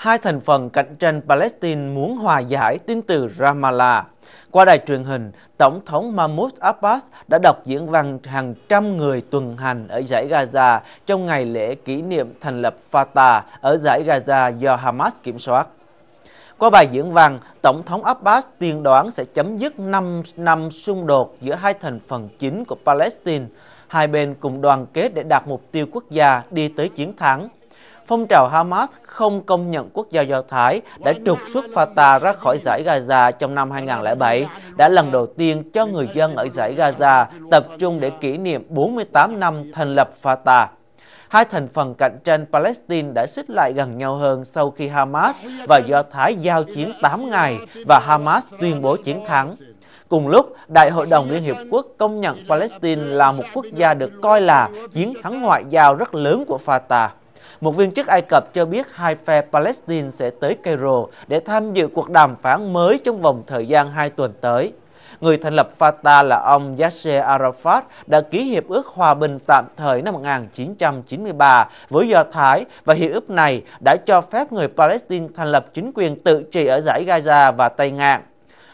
hai thành phần cạnh tranh Palestine muốn hòa giải tin từ Ramallah. Qua đài truyền hình, Tổng thống Mahmoud Abbas đã đọc diễn văn hàng trăm người tuần hành ở giải Gaza trong ngày lễ kỷ niệm thành lập Fatah ở giải Gaza do Hamas kiểm soát. Qua bài diễn văn, Tổng thống Abbas tiên đoán sẽ chấm dứt 5 năm xung đột giữa hai thành phần chính của Palestine. Hai bên cùng đoàn kết để đạt mục tiêu quốc gia đi tới chiến thắng phong trào Hamas không công nhận quốc gia Do Thái đã trục xuất Fatah ra khỏi giải Gaza trong năm 2007 đã lần đầu tiên cho người dân ở giải Gaza tập trung để kỷ niệm 48 năm thành lập Fatah. Hai thành phần cạnh tranh Palestine đã xích lại gần nhau hơn sau khi Hamas và Do Thái giao chiến 8 ngày và Hamas tuyên bố chiến thắng. Cùng lúc, Đại hội đồng Liên Hiệp Quốc công nhận Palestine là một quốc gia được coi là chiến thắng ngoại giao rất lớn của Fatah. Một viên chức Ai Cập cho biết hai phe Palestine sẽ tới Cairo để tham dự cuộc đàm phán mới trong vòng thời gian hai tuần tới. Người thành lập Fatah là ông Yasser Arafat đã ký hiệp ước hòa bình tạm thời năm 1993 với Do Thái và hiệp ước này đã cho phép người Palestine thành lập chính quyền tự trị ở giải Gaza và Tây Ngạn.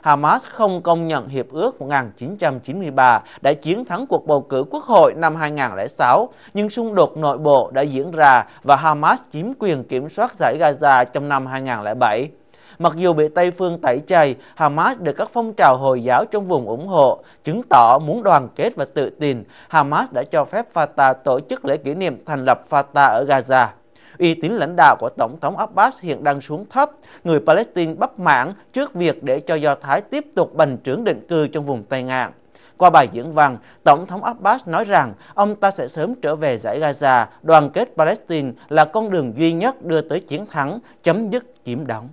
Hamas không công nhận Hiệp ước 1993 đã chiến thắng cuộc bầu cử quốc hội năm 2006, nhưng xung đột nội bộ đã diễn ra và Hamas chiếm quyền kiểm soát giải Gaza trong năm 2007. Mặc dù bị Tây phương tẩy chay, Hamas được các phong trào Hồi giáo trong vùng ủng hộ, chứng tỏ muốn đoàn kết và tự tin. Hamas đã cho phép Fatah tổ chức lễ kỷ niệm thành lập Fatah ở Gaza. Uy tín lãnh đạo của Tổng thống Abbas hiện đang xuống thấp. Người Palestine bất mãn trước việc để cho Do Thái tiếp tục bành trướng định cư trong vùng Tây Ngạn. Qua bài diễn văn, Tổng thống Abbas nói rằng ông ta sẽ sớm trở về giải Gaza, đoàn kết Palestine là con đường duy nhất đưa tới chiến thắng, chấm dứt chiếm đóng.